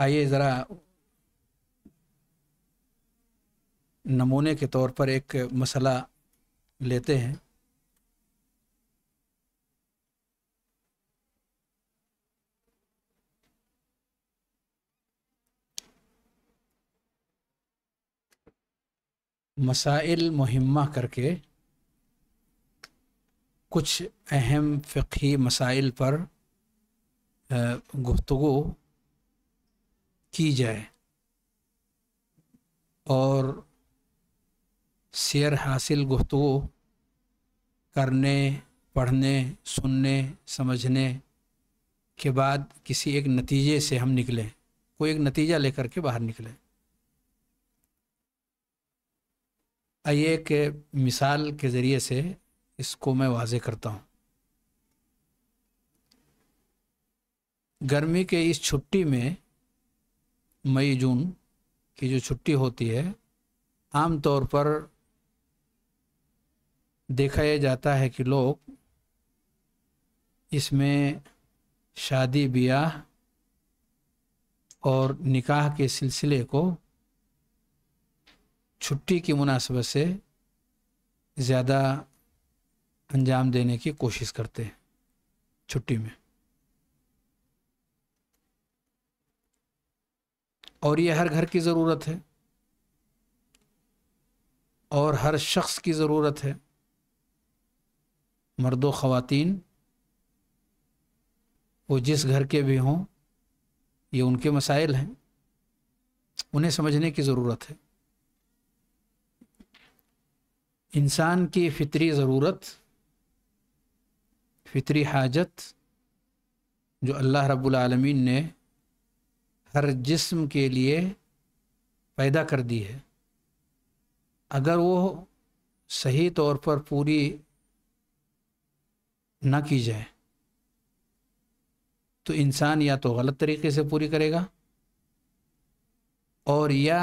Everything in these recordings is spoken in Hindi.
आइए ज़रा नमूने के तौर पर एक मसला लेते हैं मसाइल मुहिमा करके कुछ अहम फ़ी मसाइल पर गुफ्तु की जाए और शेर हासिल गुफ्तु करने पढ़ने सुनने समझने के बाद किसी एक नतीजे से हम निकलें कोई एक नतीजा लेकर के बाहर निकलें आइए एक मिसाल के ज़रिए से इसको मैं वाजे करता हूँ गर्मी के इस छुट्टी में मई जून की जो छुट्टी होती है आम तौर पर देखा यह जाता है कि लोग इसमें शादी ब्याह और निकाह के सिलसिले को छुट्टी की मुनासबत से ज़्यादा अंजाम देने की कोशिश करते हैं छुट्टी में और ये हर घर की ज़रूरत है और हर शख्स की ज़रूरत है मर्द ख़वातीन वो जिस घर के भी हों ये उनके मसाइल हैं उन्हें समझने की ज़रूरत है इंसान की फितरी ज़रूरत फितरी हाजत जो अल्लाह रब्बुल रबालमीन ने हर जिस्म के लिए पैदा कर दी है अगर वो सही तौर पर पूरी ना की जाए तो इंसान या तो गलत तरीके से पूरी करेगा और या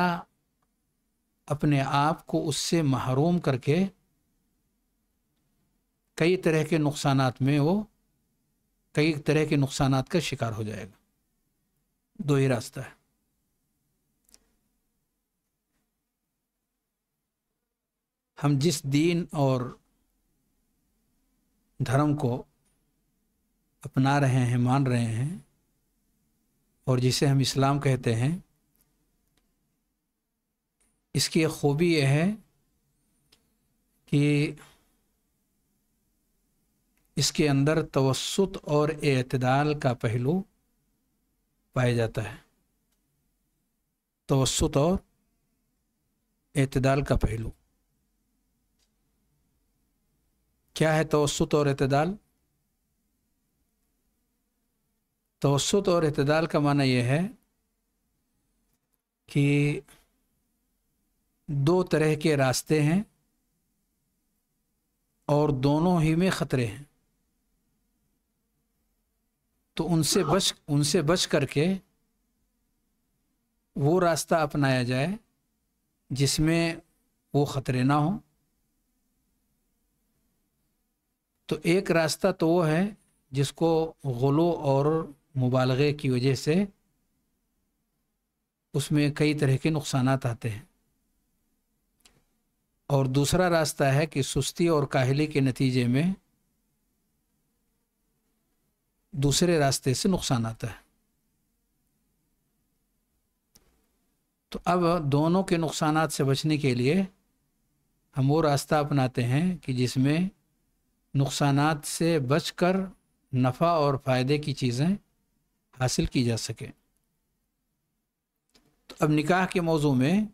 अपने आप को उससे महरूम करके कई तरह के नुकसान में वो कई तरह के नुकसान का शिकार हो जाएगा दो ही रास्ता है हम जिस दीन और धर्म को अपना रहे हैं मान रहे हैं और जिसे हम इस्लाम कहते हैं इसकी एक खूबी यह है कि इसके अंदर तवसत और अतदाल का पहलू पाया जाता है तो और अतदाल का पहलू क्या है तवसुत और अतदाल तवसुत और अतदाल का माना यह है कि दो तरह के रास्ते हैं और दोनों ही में ख़तरे हैं तो उनसे बच उनसे बच करके वो रास्ता अपनाया जाए जिसमें वो खतरे ना हो तो एक रास्ता तो वो है जिसको गलो और मुबालगे की वजह से उसमें कई तरह के नुकसान आते हैं और दूसरा रास्ता है कि सुस्ती और काहली के नतीजे में दूसरे रास्ते से नुकसान आता है तो अब दोनों के नुकसान से बचने के लिए हम वो रास्ता अपनाते हैं कि जिसमें नुकसान से बचकर नफ़ा और फ़ायदे की चीज़ें हासिल की जा सके तो अब निकाह के मौजू में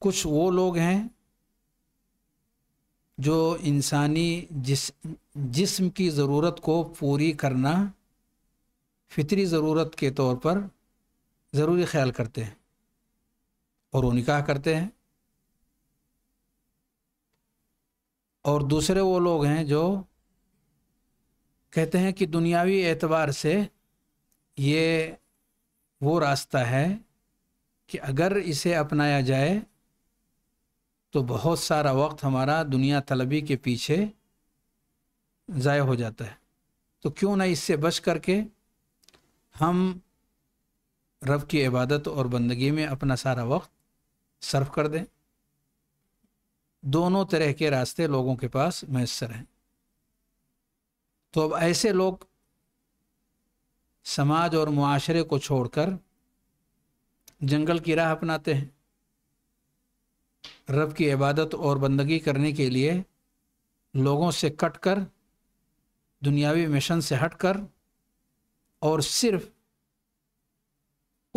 कुछ वो लोग हैं जो इंसानी जिस जिस्म की ज़रूरत को पूरी करना फितरी ज़रूरत के तौर पर ज़रूरी ख्याल करते हैं और वो निकाह करते हैं और दूसरे वो लोग हैं जो कहते हैं कि दुनियावी एतबार से ये वो रास्ता है कि अगर इसे अपनाया जाए तो बहुत सारा वक्त हमारा दुनिया तलबी के पीछे ज़ाय हो जाता है तो क्यों ना इससे बच करके हम रब की इबादत और बंदगी में अपना सारा वक्त सर्फ कर दें दोनों तरह के रास्ते लोगों के पास मैसर हैं तो अब ऐसे लोग समाज और माशरे को छोड़कर जंगल की राह अपनाते हैं रब की इबादत और बंदगी करने के लिए लोगों से कट कर दुनियावी मिशन से हट कर और सिर्फ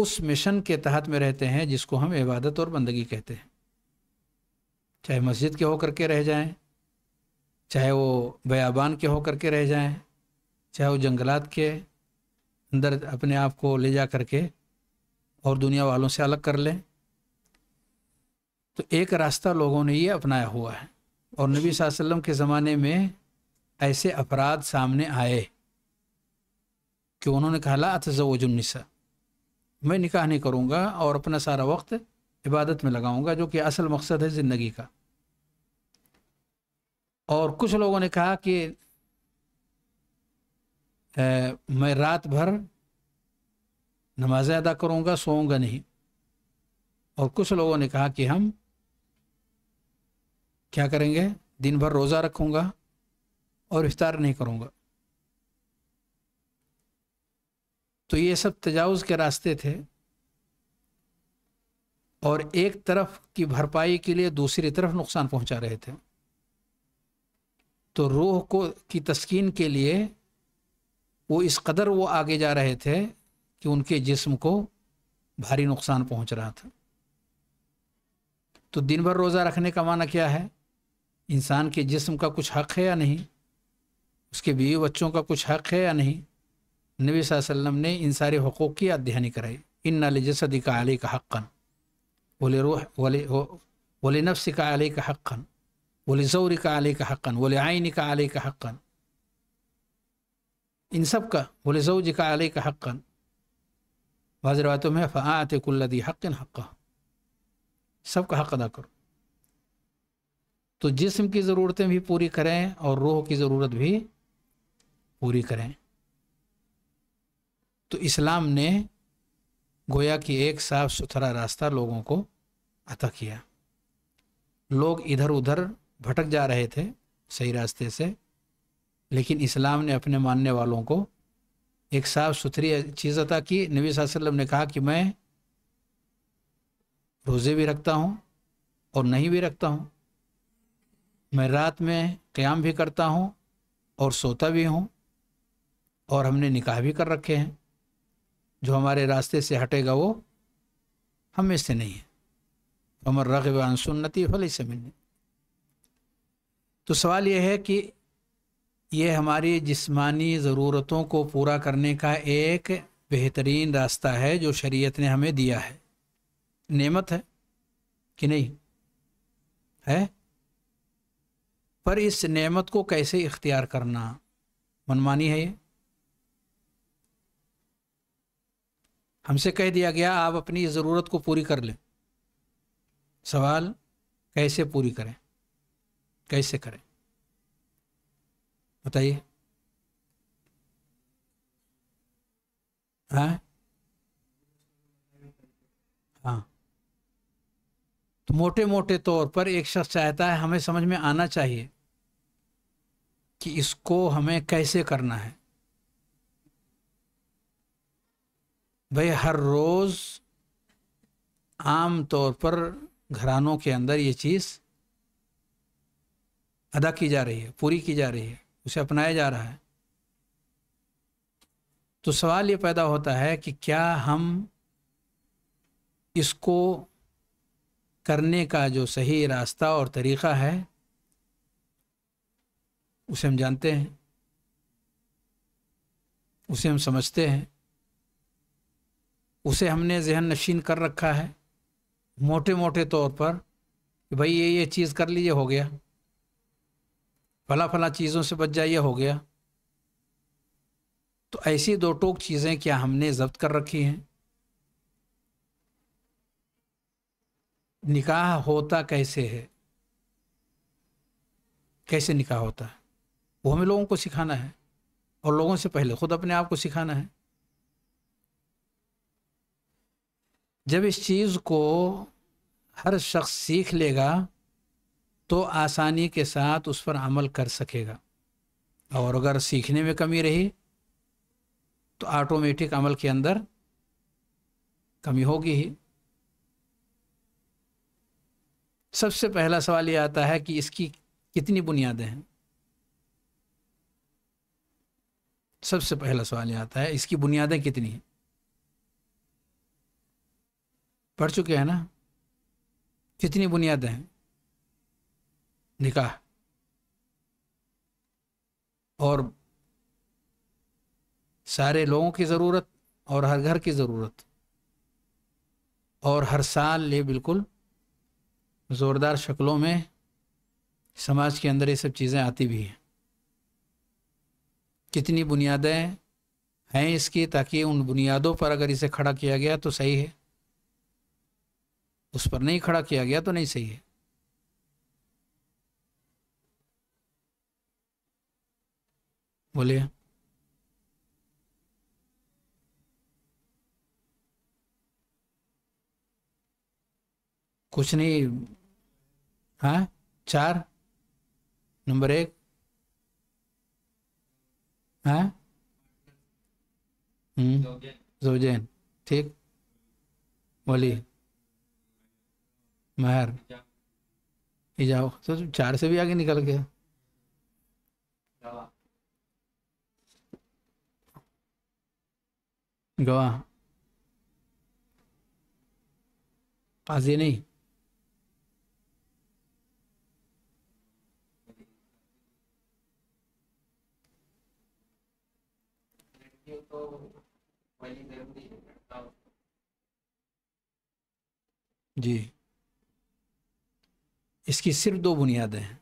उस मिशन के तहत में रहते हैं जिसको हम इबादत और बंदगी कहते हैं चाहे मस्जिद के होकर के रह जाएं, चाहे वो बयाबान के होकर के रह जाएं, चाहे वो जंगलात के अंदर अपने आप को ले जा करके और दुनिया वालों से अलग कर लें तो एक रास्ता लोगों ने ये अपनाया हुआ है और नबी वसल्लम के ज़माने में ऐसे अपराध सामने आए कि उन्होंने कहा ला अतजनिसा मैं निकाह नहीं करूँगा और अपना सारा वक्त इबादत में लगाऊंगा जो कि असल मकसद है ज़िंदगी का और कुछ लोगों ने कहा कि ए, मैं रात भर नमाज़ अदा करूँगा सोऊंगा नहीं और कुछ लोगों ने कहा कि हम क्या करेंगे दिन भर रोज़ा रखूँगा और इफ्तार नहीं करूँगा तो ये सब तजावज के रास्ते थे और एक तरफ की भरपाई के लिए दूसरी तरफ नुकसान पहुंचा रहे थे तो रूह को की तस्कीन के लिए वो इस कदर वो आगे जा रहे थे कि उनके जिस्म को भारी नुकसान पहुंच रहा था तो दिन भर रोज़ा रखने का माना क्या है इंसान के जिस्म का कुछ हक़ है या नहीं उसके बीवी बच्चों का कुछ हक़ है या नहीं नबी वसल्लम ने इन सारे हकूक़ की अध्ययनी कराई इन नाले जसद का अली का हक़न बोले रोह वले बोले नफ्स का अली का हक़न बोले जोर का अली का हक़न बोले आइन का अली का हक़न इन सब का बोले जोज का अली का हक़न वाजरवातों में फ़ात कुल्लदी हक़ हक़ सब का हक़ अदा करो तो जिस्म की ज़रूरतें भी पूरी करें और रूह की ज़रूरत भी पूरी करें तो इस्लाम ने गोया कि एक साफ सुथरा रास्ता लोगों को अता किया लोग इधर उधर भटक जा रहे थे सही रास्ते से लेकिन इस्लाम ने अपने मानने वालों को एक साफ सुथरी चीज़ अता की नबी वसल्लम ने कहा कि मैं रोज़े भी रखता हूँ और नहीं भी रखता हूँ मैं रात में क़्याम भी करता हूँ और सोता भी हूँ और हमने निकाह भी कर रखे हैं जो हमारे रास्ते से हटेगा वो हम में से नहीं है अमर रगबान सुन्नति फल से मिलने तो सवाल यह है कि ये हमारी जिस्मानी ज़रूरतों को पूरा करने का एक बेहतरीन रास्ता है जो शरीयत ने हमें दिया है नेमत है कि नहीं है पर इस नेमत को कैसे इख्तियार करना मनमानी है ये हमसे कह दिया गया आप अपनी ज़रूरत को पूरी कर लें सवाल कैसे पूरी करें कैसे करें बताइए हाँ हाँ तो मोटे मोटे तौर पर एक शख्स चाहता है हमें समझ में आना चाहिए कि इसको हमें कैसे करना है भाई हर रोज़ आम तौर पर घरानों के अंदर ये चीज़ अदा की जा रही है पूरी की जा रही है उसे अपनाया जा रहा है तो सवाल ये पैदा होता है कि क्या हम इसको करने का जो सही रास्ता और तरीक़ा है उसे हम जानते हैं उसे हम समझते हैं उसे हमने जहन नशीन कर रखा है मोटे मोटे तौर पर कि भाई ये ये चीज़ कर लीजिए हो गया फला फला चीज़ों से बच जाइए हो गया तो ऐसी दो टोक चीज़ें क्या हमने जब्त कर रखी हैं निकाह होता कैसे है कैसे निकाह होता है वो हमें लोगों को सिखाना है और लोगों से पहले खुद अपने आप को सिखाना है जब इस चीज़ को हर शख्स सीख लेगा तो आसानी के साथ उस पर अमल कर सकेगा और अगर सीखने में कमी रही तो ऑटोमेटिक अमल के अंदर कमी होगी ही सबसे पहला सवाल ये आता है कि इसकी कितनी बुनियादें हैं सबसे पहला सवाल यह आता है इसकी बुनियादें कितनी हैं पढ़ चुके हैं ना कितनी बुनियादें हैं निकाह और सारे लोगों की ज़रूरत और हर घर की ज़रूरत और हर साल ये बिल्कुल ज़ोरदार शक्लों में समाज के अंदर ये सब चीज़ें आती भी हैं कितनी बुनियादें हैं इसकी ताकि उन बुनियादों पर अगर इसे खड़ा किया गया तो सही है उस पर नहीं खड़ा किया गया तो नहीं सही है बोलिए कुछ नहीं हाँ चार नंबर एक हाँ हम्म। जोजैन ठीक बोली महर जाओ तो चार से भी आगे निकल गया गवाह पास ये नहीं जी इसकी सिर्फ दो बुनियादें हैं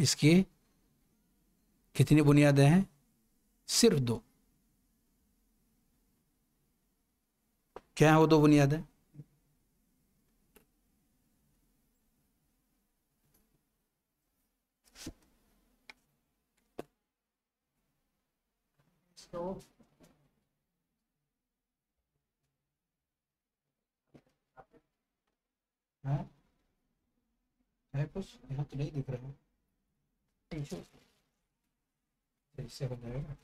इसकी कितनी बुनियादें हैं सिर्फ दो क्या है वो दो बुनियादें कुछ यहाँ तो नहीं दिख रहा है इससे हो जाएगा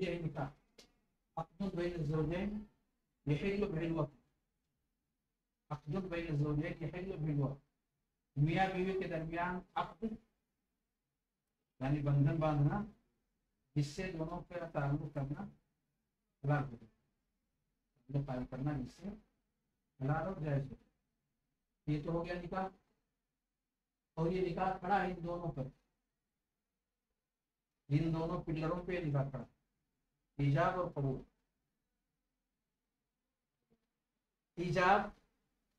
إنك أقدر بين الزوجين يحل بين الزوجين يحل मियाँ बीवी के दरमियान अक्द यानी बंधन बांधना जिससे दोनों का ताल्लुक करना हलाल हो जाए करना जिससे हलाल और ये तो हो गया निकाह और ये निकाह खड़ा है इन दोनों पर इन दोनों पिलरों पे निकाह खड़ा हिजाब और कबूल हिजाब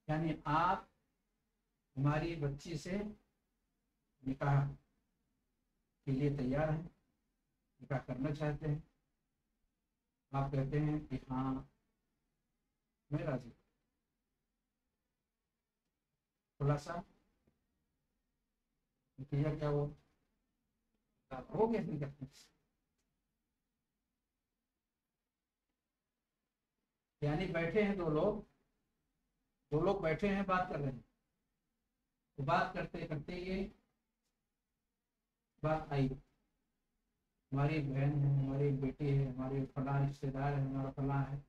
यानी आप हमारी बच्ची से निकाह के लिए तैयार हैं निकाह करना चाहते हैं आप कहते हैं कि हाँ मैं राजी खुलासा नतीजा क्या हुआ हो गए निकाह यानी बैठे हैं दो लोग दो लोग बैठे हैं बात कर रहे हैं तो बात करते करते ये बात आई हमारी बहन है हमारी बेटी है हमारे फला रिश्तेदार है हमारा फला है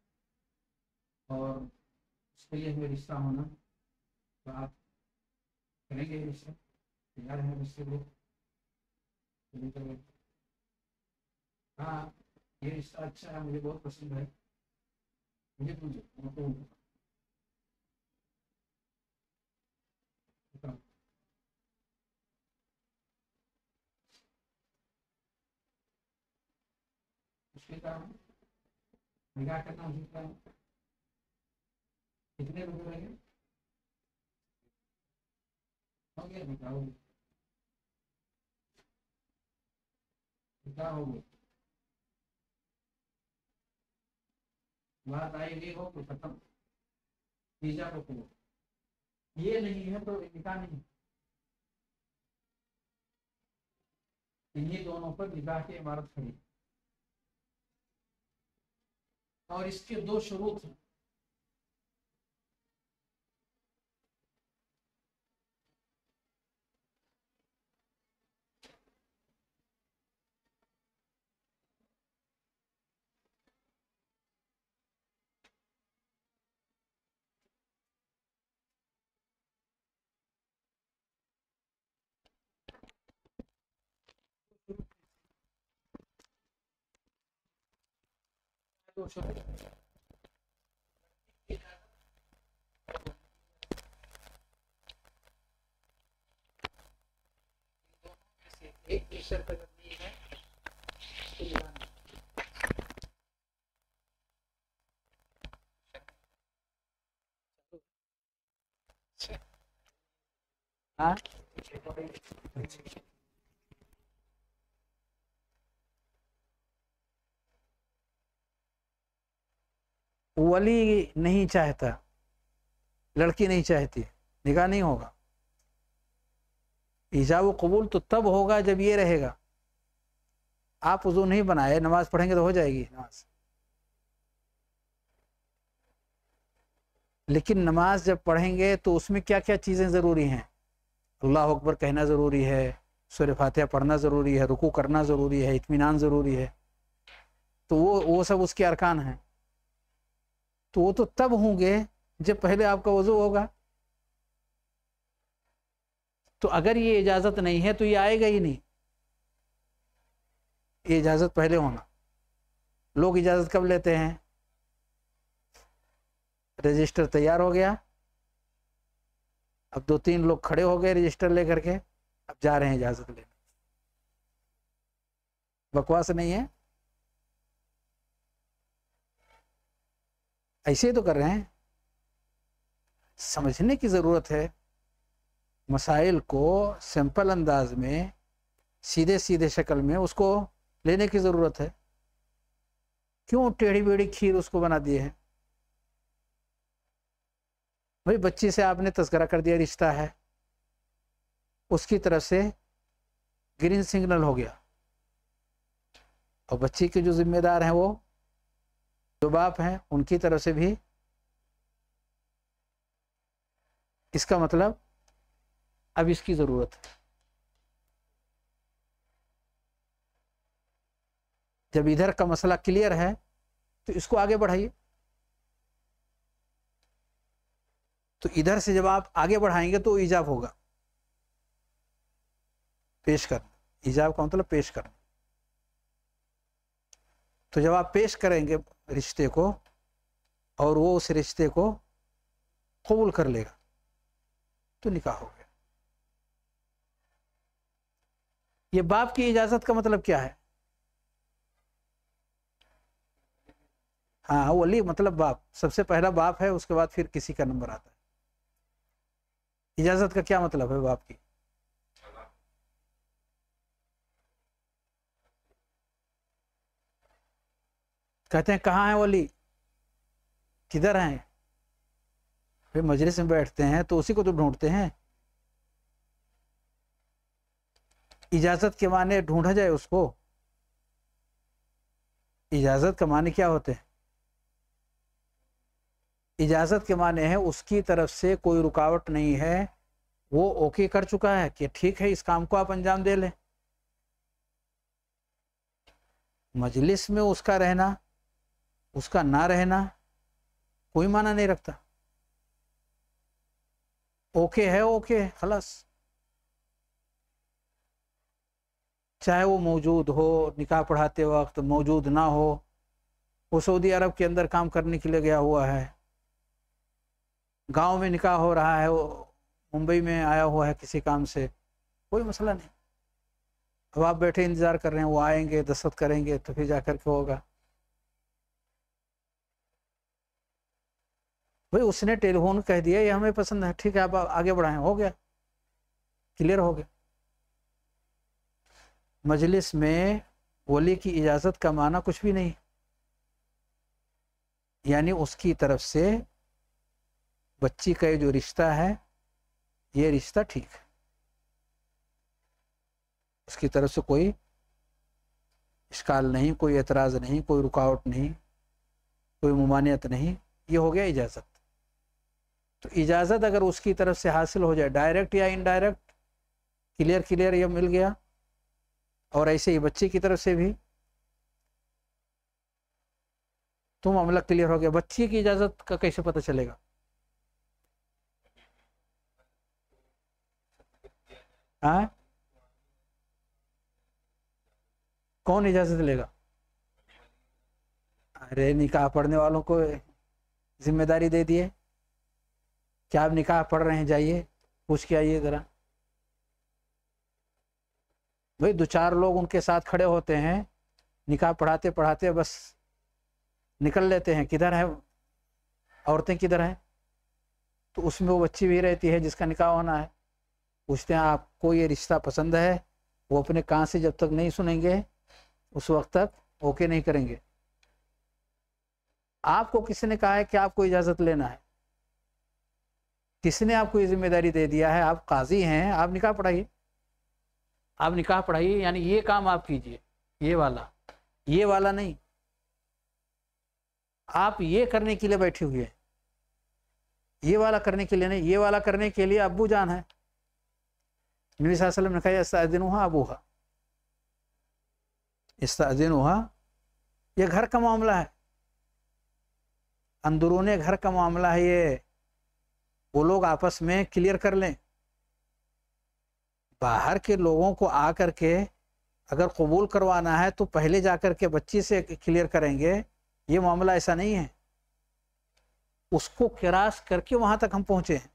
और उसके लिए हमें रिश्ता होना तो आप करेंगे रिश्ता तैयार है रिश्ते को तो तो हाँ ये रिश्ता अच्छा है मुझे बहुत पसंद है तो तो तो कितने लोग रहेंगे हो गया बताओ बताओ तो खत्म तीजा को ये नहीं है तो निकाह नहीं इन्हीं दोनों पर निकाह की इमारत खड़ी और इसके दो शुरू हैं funzionamento. E di serpentine e Ah? वली नहीं चाहता लड़की नहीं चाहती निकाह नहीं होगा ईजाब कबूल तो तब होगा जब ये रहेगा आप वजू नहीं बनाए नमाज पढ़ेंगे तो हो जाएगी नमाज लेकिन नमाज जब पढ़ेंगे तो उसमें क्या क्या चीज़ें ज़रूरी हैं अल्लाह अकबर कहना ज़रूरी है सूर्य फातह पढ़ना ज़रूरी है रुकू करना ज़रूरी है इतमान ज़रूरी है तो वो वो सब उसके अरकान हैं तो वो तो तब होंगे जब पहले आपका वजू होगा तो अगर ये इजाज़त नहीं है तो ये आएगा ही नहीं ये इजाज़त पहले होना लोग इजाज़त कब लेते हैं रजिस्टर तैयार हो गया अब दो तीन लोग खड़े हो गए रजिस्टर लेकर के अब जा रहे हैं इजाज़त लेने बकवास नहीं है ऐसे ही तो कर रहे हैं समझने की ज़रूरत है मसाइल को सिंपल अंदाज में सीधे सीधे शक्ल में उसको लेने की ज़रूरत है क्यों टेढ़ी बेढ़ी खीर उसको बना दिए है भाई बच्ची से आपने तस्करा कर दिया रिश्ता है उसकी तरफ से ग्रीन सिग्नल हो गया और बच्ची के जो जिम्मेदार हैं वो जो बाप हैं उनकी तरफ से भी इसका मतलब अब इसकी ज़रूरत है जब इधर का मसला क्लियर है तो इसको आगे बढ़ाइए तो इधर से जब आप आगे बढ़ाएंगे तो ईजाब होगा पेश करना ईजाब का मतलब पेश करना तो जब आप पेश करेंगे रिश्ते को और वो उस रिश्ते को कबूल कर लेगा तो निकाह हो गया ये बाप की इजाज़त का मतलब क्या है हाँ वली मतलब बाप सबसे पहला बाप है उसके बाद फिर किसी का नंबर आता है इजाज़त का क्या मतलब है बाप की कहते हैं कहाँ है वली किधर हैं फिर मजलिस में बैठते हैं तो उसी को तो ढूंढते हैं इजाजत के माने ढूंढा जाए उसको इजाजत के माने क्या होते हैं इजाजत के माने हैं उसकी तरफ से कोई रुकावट नहीं है वो ओके कर चुका है कि ठीक है इस काम को आप अंजाम दे लें मजलिस में उसका रहना उसका ना रहना कोई माना नहीं रखता ओके है ओके है खलास चाहे वो मौजूद हो निकाह पढ़ाते वक्त मौजूद ना हो वो सऊदी अरब के अंदर काम करने के लिए गया हुआ है गांव में निकाह हो रहा है वो मुंबई में आया हुआ है किसी काम से कोई मसला नहीं अब आप बैठे इंतज़ार कर रहे हैं वो आएंगे दस्तखत करेंगे तो फिर जा कर के होगा भाई उसने टेलीफोन कह दिया ये हमें पसंद है ठीक है आप आगे बढ़ाएं हो गया क्लियर हो गया मजलिस में वली की इजाज़त का माना कुछ भी नहीं यानी उसकी तरफ से बच्ची का ये जो रिश्ता है ये रिश्ता ठीक है उसकी तरफ से कोई इश्काल नहीं कोई एतराज़ नहीं कोई रुकावट नहीं कोई ममानियत नहीं ये हो गया इजाज़त तो इजाज़त अगर उसकी तरफ से हासिल हो जाए डायरेक्ट या इनडायरेक्ट क्लियर क्लियर यह मिल गया और ऐसे ही बच्चे की तरफ से भी तो मामला क्लियर हो गया बच्चे की इजाज़त का कैसे पता चलेगा हाँ कौन इजाज़त लेगा अरे निकाह पढ़ने वालों को जिम्मेदारी दे दिए क्या आप निकाह पढ़ रहे हैं जाइए पूछ के आइए ज़रा भाई दो चार लोग उनके साथ खड़े होते हैं निकाह पढ़ाते पढ़ाते बस निकल लेते हैं किधर है औरतें किधर हैं तो उसमें वो बच्ची भी रहती है जिसका निकाह होना है पूछते हैं आपको ये रिश्ता पसंद है वो अपने कान से जब तक नहीं सुनेंगे उस वक्त तक ओके नहीं करेंगे आपको किसी ने कहा है कि आपको इजाज़त लेना है किसने आपको ये जिम्मेदारी दे दिया है आप काजी हैं आप निकाह पढ़ाइए आप निकाह पढ़ाइए यानी ये काम आप कीजिए ये वाला ये वाला नहीं आप ये करने के लिए बैठे हुए हैं ये वाला करने के लिए नहीं ये वाला करने के लिए अबू जान है नबी वसल्लम ने कहा इसदिन हुआ अबूहा इसदिन हुआ यह घर का मामला है अंदरूने घर का मामला है ये वो लोग आपस में क्लियर कर लें बाहर के लोगों को आ कर के अगर कबूल करवाना है तो पहले जा कर के बच्ची से क्लियर करेंगे ये मामला ऐसा नहीं है उसको क्रास करके वहां तक हम पहुंचे हैं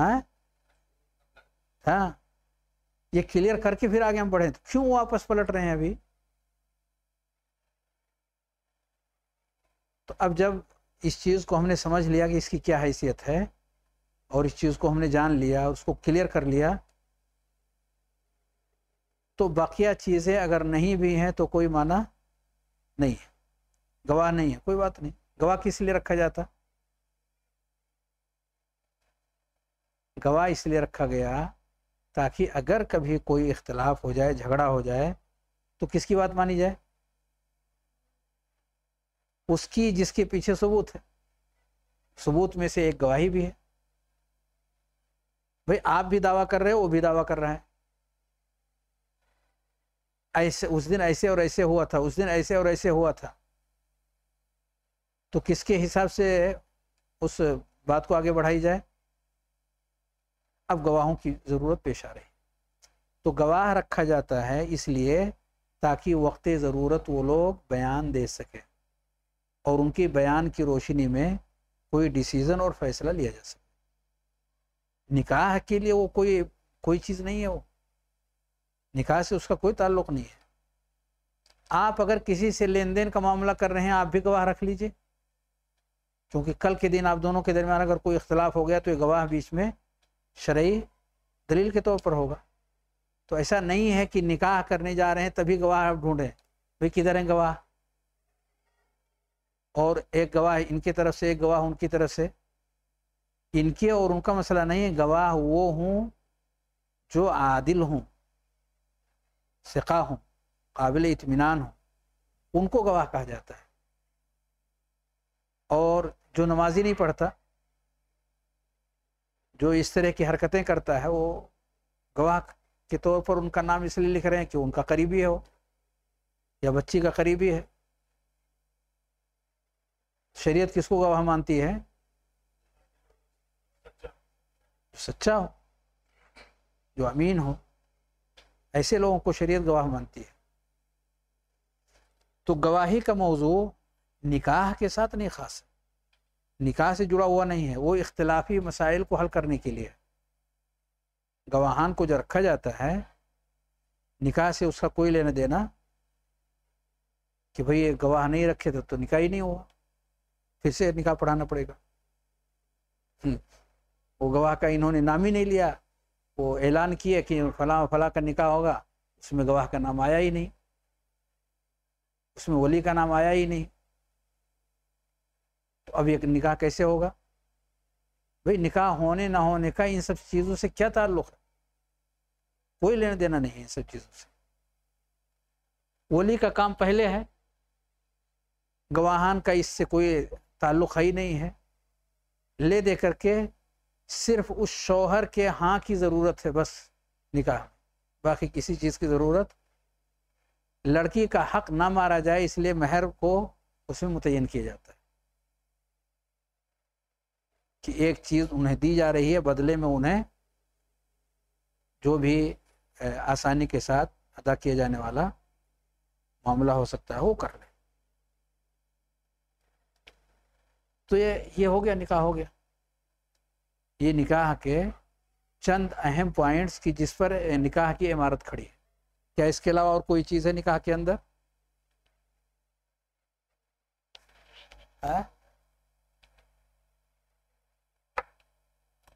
हाँ? हाँ ये क्लियर करके फिर आगे हम बढ़े तो क्यों वापस पलट रहे हैं अभी तो अब जब इस चीज़ को हमने समझ लिया कि इसकी क्या हैसियत है और इस चीज़ को हमने जान लिया उसको क्लियर कर लिया तो बाकिया चीज़ें अगर नहीं भी हैं तो कोई माना नहीं है गवाह नहीं है कोई बात नहीं गवाह किस लिए रखा जाता गवाह इसलिए रखा गया ताकि अगर कभी कोई इख्तलाफ हो जाए झगड़ा हो जाए तो किसकी बात मानी जाए उसकी जिसके पीछे सबूत है सबूत में से एक गवाही भी है भाई आप भी दावा कर रहे हो वो भी दावा कर रहा है ऐसे उस दिन ऐसे और ऐसे हुआ था उस दिन ऐसे और ऐसे हुआ था तो किसके हिसाब से उस बात को आगे बढ़ाई जाए अब गवाहों की ज़रूरत पेश आ रही तो गवाह रखा जाता है इसलिए ताकि वक्त ज़रूरत वो लोग बयान दे सकें और उनके बयान की रोशनी में कोई डिसीज़न और फैसला लिया जा सके निकाह के लिए वो कोई कोई चीज़ नहीं है वो निकाह से उसका कोई ताल्लुक नहीं है आप अगर किसी से लेन देन का मामला कर रहे हैं आप भी गवाह रख लीजिए क्योंकि कल के दिन आप दोनों के दरमियान अगर कोई इख्तलाफ हो गया तो ये गवाह बीच में शरय दलील के तौर पर होगा तो ऐसा नहीं है कि निकाह करने जा रहे हैं तभी गवाह आप ढूंढें भाई किधर हैं गवाह और एक गवाह इनकी तरफ से एक गवाह उनकी तरफ से इनके और उनका मसला नहीं है गवाह वो हूँ जो आदिल हूँ सिका हूँ काबिल इतमान हूँ उनको गवाह कहा जाता है और जो नमाजी नहीं पढ़ता जो इस तरह की हरकतें करता है वो गवाह के तौर पर उनका नाम इसलिए लिख रहे हैं कि उनका करीबी है वो या बच्ची का करीबी है शरीयत किसको गवाह मानती है तो सच्चा हो जो अमीन हो ऐसे लोगों को शरीयत गवाह मानती है तो गवाही का मौजू निकाह के साथ नहीं खास निकाह से जुड़ा हुआ नहीं है वो इख्तलाफी मसाइल को हल करने के लिए गवाहान को जो रखा जाता है निकाह से उसका कोई लेना देना कि भाई ये गवाह नहीं रखे थे तो निकाह ही नहीं हुआ फिर से निकाह पढ़ाना पड़ेगा हम्म। वो गवाह का इन्होंने नाम ही नहीं लिया वो ऐलान किया कि फला फला का निकाह होगा उसमें गवाह का नाम आया ही नहीं उसमें वली का नाम आया ही नहीं तो अब ये निकाह कैसे होगा भाई निकाह होने ना होने का इन सब चीज़ों से क्या ताल्लुक है कोई लेना देना नहीं है इन सब चीज़ों से वली का काम पहले है गवाहान का इससे कोई ताल्लुक ही नहीं है ले दे करके सिर्फ उस शोहर के हाँ की ज़रूरत है बस निकाह बाकी किसी चीज़ की ज़रूरत लड़की का हक ना मारा जाए इसलिए महर को उसमें मुतयन किया जाता है कि एक चीज़ उन्हें दी जा रही है बदले में उन्हें जो भी आसानी के साथ अदा किया जाने वाला मामला हो सकता है वो कर ले तो ये ये हो गया निकाह हो गया ये निकाह के चंद अहम पॉइंट्स की जिस पर निकाह की इमारत खड़ी है क्या इसके अलावा और कोई चीज़ है निकाह के अंदर आ? हाँ?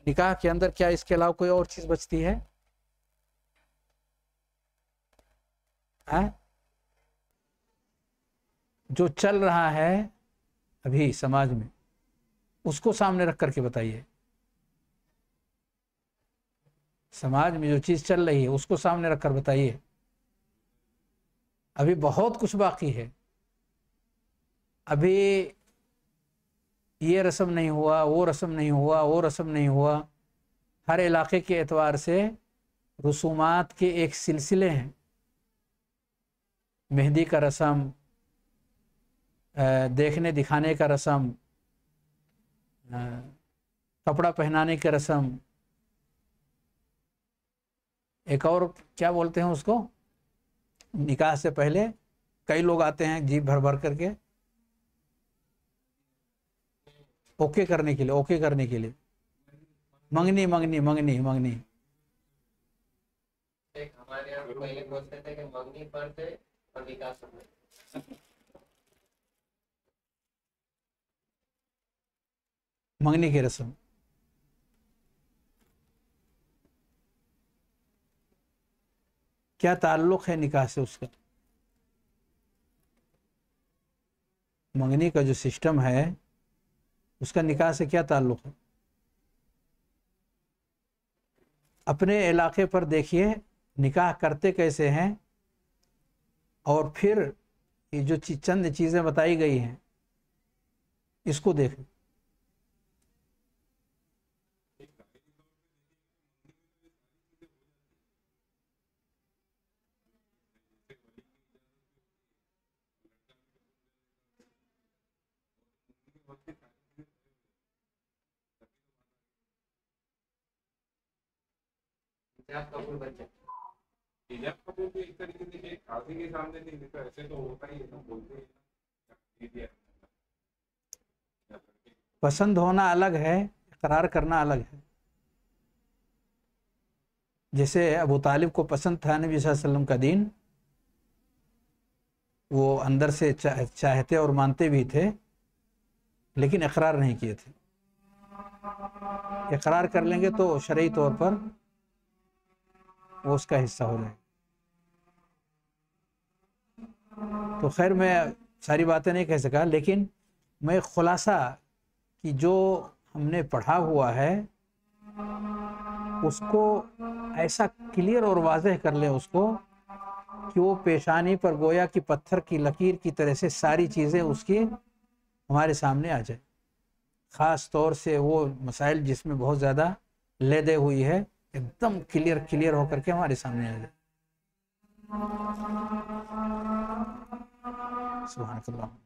निकाह के अंदर क्या इसके अलावा कोई और चीज़ बचती है आ? हाँ? जो चल रहा है अभी समाज में उसको सामने रख करके बताइए समाज में जो चीज़ चल रही है उसको सामने रखकर बताइए अभी बहुत कुछ बाकी है अभी ये रस्म नहीं हुआ वो रस्म नहीं हुआ वो रस्म नहीं हुआ हर इलाके के एतवार से रसूमात के एक सिलसिले हैं मेहंदी का रस्म देखने दिखाने का रस्म कपड़ा पहनाने की रस्म एक और क्या बोलते हैं उसको निकाह से पहले कई लोग आते हैं जीप भर भर करके ओके करने के लिए ओके करने के लिए मंगनी मंगनी मंगनी मंगनी एक हमारे यहाँ पहले बोलते थे कि मंगनी पढ़ते और निकाह मांगने की रस्म क्या ताल्लुक़ है निकाह से उसका मंगनी का जो सिस्टम है उसका निकाह से क्या ताल्लुक़ है अपने इलाके पर देखिए निकाह करते कैसे हैं और फिर ये जो चंद चीज़ें बताई गई हैं इसको देखें तो तो तो पसंद होना अलग है करार करना अलग है जैसे अबू तालिब को पसंद था नबी वसल्लम का दीन वो अंदर से चाह, चाहते और मानते भी थे लेकिन इकरार नहीं किए थे इकरार कर लेंगे तो शरीय तौर पर वो उसका हिस्सा हो जाए तो खैर मैं सारी बातें नहीं कह सका लेकिन मैं खुलासा कि जो हमने पढ़ा हुआ है उसको ऐसा क्लियर और वाजह कर लें उसको कि वो पेशानी पर गोया कि पत्थर की लकीर की तरह से सारी चीज़ें उसकी हमारे सामने आ जाए ख़ास तौर से वो मसाइल जिसमें बहुत ज़्यादा लेदे हुई है एकदम क्लियर क्लियर होकर के हमारे सामने आ गए सुबह